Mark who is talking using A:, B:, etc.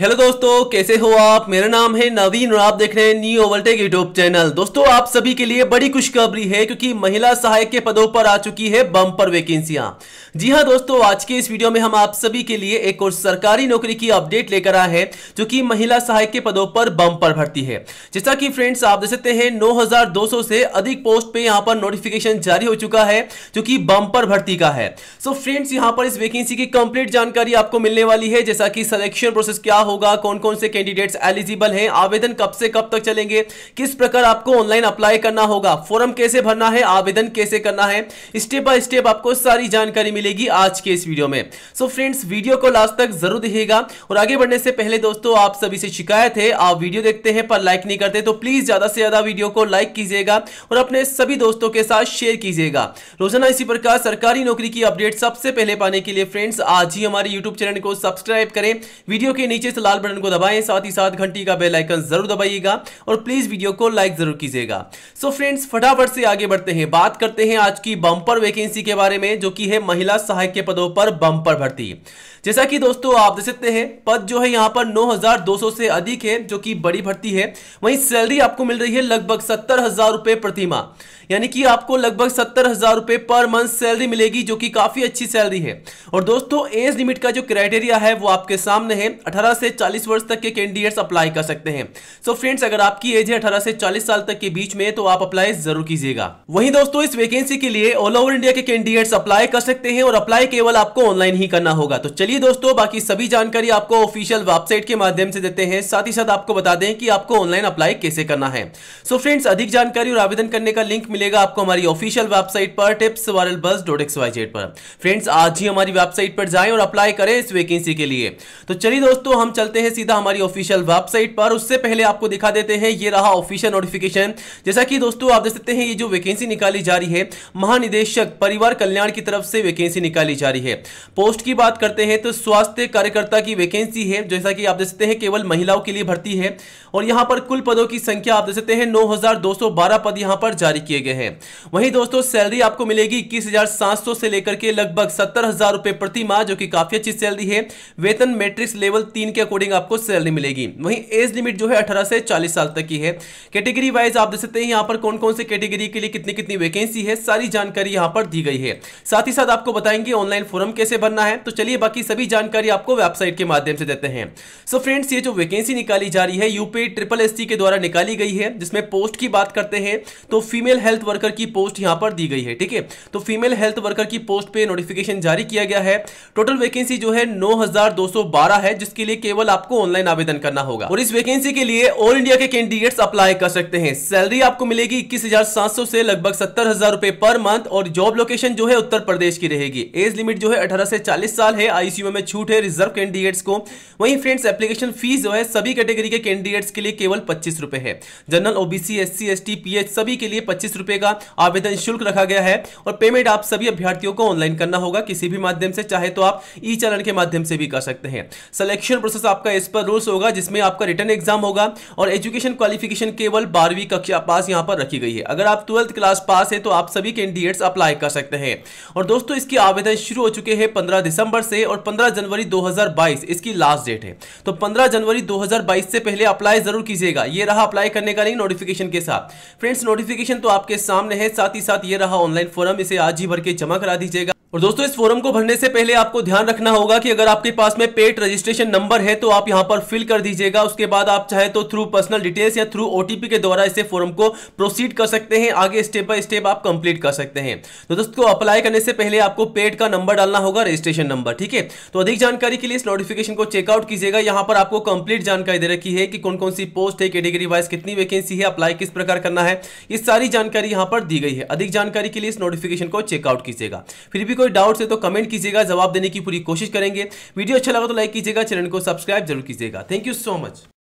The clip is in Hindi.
A: हेलो दोस्तों कैसे हो आप मेरा नाम है नवीन और आप देख रहे हैं न्यू ओवरटेक यूट्यूब चैनल दोस्तों आप सभी के लिए बड़ी खुशखबरी है क्योंकि महिला सहायक के पदों पर आ चुकी है बम्पर वैकेंसियां जी हां दोस्तों आज के इस वीडियो में हम आप सभी के लिए एक और सरकारी नौकरी की अपडेट लेकर आए हैं जो कि महिला सहायक के पदों पर बम्पर भर्ती है जैसा की फ्रेंड्स आप देख सकते हैं नौ से अधिक पोस्ट पे यहाँ पर नोटिफिकेशन जारी हो चुका है जो की बम्पर भर्ती का है सो फ्रेंड्स यहाँ पर इस वैकेंसी की कंप्लीट जानकारी आपको मिलने वाली है जैसा की सिलेक्शन प्रोसेस क्या होगा कौन कौन से कैंडिडेट्स एलिजिबल हैं आवेदन कब से कब तक चलेंगे किस प्रकार आपको ऑनलाइन अप्लाई करना होगा फॉर्म कैसे भरना है आवेदन कैसे करना है स्टेप बाय स्टेप आपको सारी जानकारी मिलेगी आज के इस वीडियो में सो so फ्रेंड्स वीडियो को लास्ट तक जरूर देखिएगा और आगे बढ़ने से पहले दोस्तों आप सभी से शिकायत है आप वीडियो देखते हैं पर लाइक नहीं करते तो प्लीज ज्यादा से ज्यादा वीडियो को लाइक कीजिएगा और अपने सभी दोस्तों के साथ शेयर कीजिएगा रोजाना इसी प्रकार सरकारी नौकरी की अपडेट सबसे पहले पाने के लिए फ्रेंड्स आज ही हमारे यूट्यूब चैनल को सब्सक्राइब करें वीडियो के नीचे इस लाल बटन को दबाएं साथ ही साथ घंटी का बेल आइकन जरूर दबाइएगा और प्लीज वीडियो को लाइक जरूर कीजिएगा सो फ्रेंड्स फटाफट से आगे बढ़ते हैं बात करते हैं आज की बम्पर वैकेंसी के बारे में जो कि है महिला सहायक के पदों पर बम्पर भर्ती जैसा कि दोस्तों आप देख सकते हैं पद जो है यहाँ पर 9,200 से अधिक है जो कि बड़ी भर्ती है वहीं सैलरी आपको मिल रही है लगभग सत्तर हजार रुपए प्रतिमा यानी कि आपको लगभग सत्तर हजार रुपए पर मंथ सैलरी मिलेगी जो कि काफ़ी अच्छी सैलरी है और दोस्तों एज लिमिट का जो क्राइटेरिया है वो आपके सामने है अठारह से चालीस वर्ष तक के कैंडिडेट्स अप्लाई कर सकते हैं सो so फ्रेंड्स अगर आपकी एज है अठारह से चालीस साल तक के बीच में तो आप अप्लाई जरूर कीजिएगा वहीं दोस्तों इस वैकेंसी के लिए ऑल ओवर इंडिया के कैंडिडेट्स अप्लाई कर सकते हैं और अप्लाई केवल आपको ऑनलाइन ही करना होगा तो चलिए चलिए दोस्तों बाकी सभी जानकारी आपको ऑफिशियल वेबसाइट के माध्यम से देते हैं साथ ही साथ आपको बता दें कि आपको ऑनलाइन अप्लाई कैसे करना है सो so फ्रेंड्स अधिक जानकारी और आवेदन करने का लिंक मिलेगा आपको हमारी ऑफिशियल वेबसाइट पर tips viral bus dot X Y Z पर फ्रेंड्स आज ही हमारी वेबसाइट पर जाए और अप्लाई करें इस वैकेंसी के लिए तो चलिए दोस्तों हम चलते हैं सीधा हमारी ऑफिशियल वेबसाइट पर उससे पहले आपको दिखा देते हैं ये रहा ऑफिशियल नोटिफिकेशन जैसा कि दोस्तों आप देख सकते हैं ये जो वैकेंसी निकाली जा रही है महानिदेशक परिवार कल्याण की तरफ से वैकेंसी निकाली जा रही है पोस्ट की बात करते हैं तो नेत्र स्वास्थ्य कार्यकर्ता की वैकेंसी है जैसा कि आप देख सकते हैं केवल महिलाओं के लिए भर्ती है और यहाँ पर कुल पदों की संख्या आप देख सकते हैं 9,212 पद यहाँ पर जारी किए गए हैं वहीं दोस्तों सैलरी आपको मिलेगी इक्कीस से लेकर के लगभग सत्तर हजार रुपए प्रति माह जो की काफी अच्छी सैलरी है वेतन मेट्रिक लेवल तीन के अकॉर्डिंग आपको सैलरी मिलेगी वहीं एज लिमिट जो है अठारह से चालीस साल तक की है कैटेगरी वाइज आप देख सकते हैं यहाँ पर कौन कौन से कैटेगरी के लिए कितनी कितनी वैकेंसी है सारी जानकारी यहाँ पर दी गई है साथ ही साथ आपको बताएंगे ऑनलाइन फॉर्म कैसे भरना है तो चलिए बाकी सभी सभी जानकारी आपको वेबसाइट के माध्यम से देते हैं सो so फ्रेंड्स ये जो वैकेंसी निकाली जा रही है यूपी ट्रिपल एस के द्वारा निकाली गई है जिसमें पोस्ट की बात करते हैं तो फीमेल हेल्थ वर्कर की पोस्ट यहाँ पर दी गई है ठीक है तो फीमेल हेल्थ वर्कर की पोस्ट पर नोटिफिकेशन जारी किया गया है टोटल वैकेंसी जो है नौ है जिसके लिए केवल आपको ऑनलाइन आवेदन करना होगा और इस वैकेंसी के लिए ऑल इंडिया के कैंडिडेट्स अप्लाई कर सकते हैं सैलरी आपको मिलेगी इक्कीस से लगभग सत्तर हजार पर मंथ और जॉब लोकेशन जो है उत्तर प्रदेश की रहेगी एज लिमिट जो है अठारह से चालीस साल है आयु आईसीयू में छूट है रिजर्व कैंडिडेट्स को वहीं फ्रेंड्स एप्लीकेशन फीस जो है सभी कैटेगरी के कैंडिडेट्स के लिए केवल पच्चीस रुपए है general OBC S C S T P H सभी के लिए पच्चीस रुपए का आवेदन शुल्क रखा गया है और पेमेंट आप सभी अभ्यर्थियों को ऑनलाइन करना होगा किसी भी माध्यम से चाहे तो आप ई चलन के माध्यम से भी कर सकते हैं सिलेक्शन प्रोसेस आपका इस पर रूल्स होगा जिसमें आपका रिटर्न एग्जाम होगा और एजुकेशन क्वालिफिकेशन केवल बारहवीं कक्षा पास यहाँ पर रखी गई है अगर आप ट्वेल्थ क्लास पास है तो आप सभी कैंडिडेट्स अप्लाई कर सकते हैं और दोस्तों इसके आवेदन शुरू हो चुके हैं पंद्रह दिसंबर से और 15 जनवरी 2022 इसकी लास्ट डेट है तो 15 जनवरी 2022 से पहले अप्लाई जरूर कीजिएगा ये रहा अप्लाई करने का लिंक नोटिफिकेशन के साथ फ्रेंड्स नोटिफिकेशन तो आपके सामने है साथ ही साथ ये रहा ऑनलाइन फॉर्म इसे आज ही भर के जमा करा दीजिएगा और दोस्तों इस फॉर्म को भरने से पहले आपको ध्यान रखना होगा कि अगर आपके पास में पेट रजिस्ट्रेशन नंबर है तो आप यहां पर फिल कर दीजिएगा उसके बाद आप चाहे तो थ्रू पर्सनल डिटेल्स या थ्रू ओटीपी के द्वारा इसे फॉर्म को प्रोसीड कर सकते हैं आगे स्टेप बाय स्टेप आप कंप्लीट कर सकते हैं तो दोस्तों अप्लाई करने से पहले आपको पेट का नंबर डालना होगा रजिस्ट्रेशन नंबर ठीक है तो अधिक जानकारी के लिए इस नोटिफिकेशन को चेकआउट कीजिएगा यहाँ पर आपको कंप्लीट जानकारी दे रखी है कि कौन कौन सी पोस्ट है कैटेगरी वाइज कितनी वैकेंसी है अप्लाई किस प्रकार करना है इस सारी जानकारी यहाँ पर दी गई है अधिक जानकारी के लिए इस नोटिफिकेशन को चेकआउट कीजिएगा फिर भी कोई कोई डाउट्स है तो कमेंट कीजिएगा जवाब देने की पूरी कोशिश करेंगे वीडियो अच्छा लगा तो लाइक कीजिएगा चैनल को सब्सक्राइब जरूर कीजिएगा थैंक यू सो मच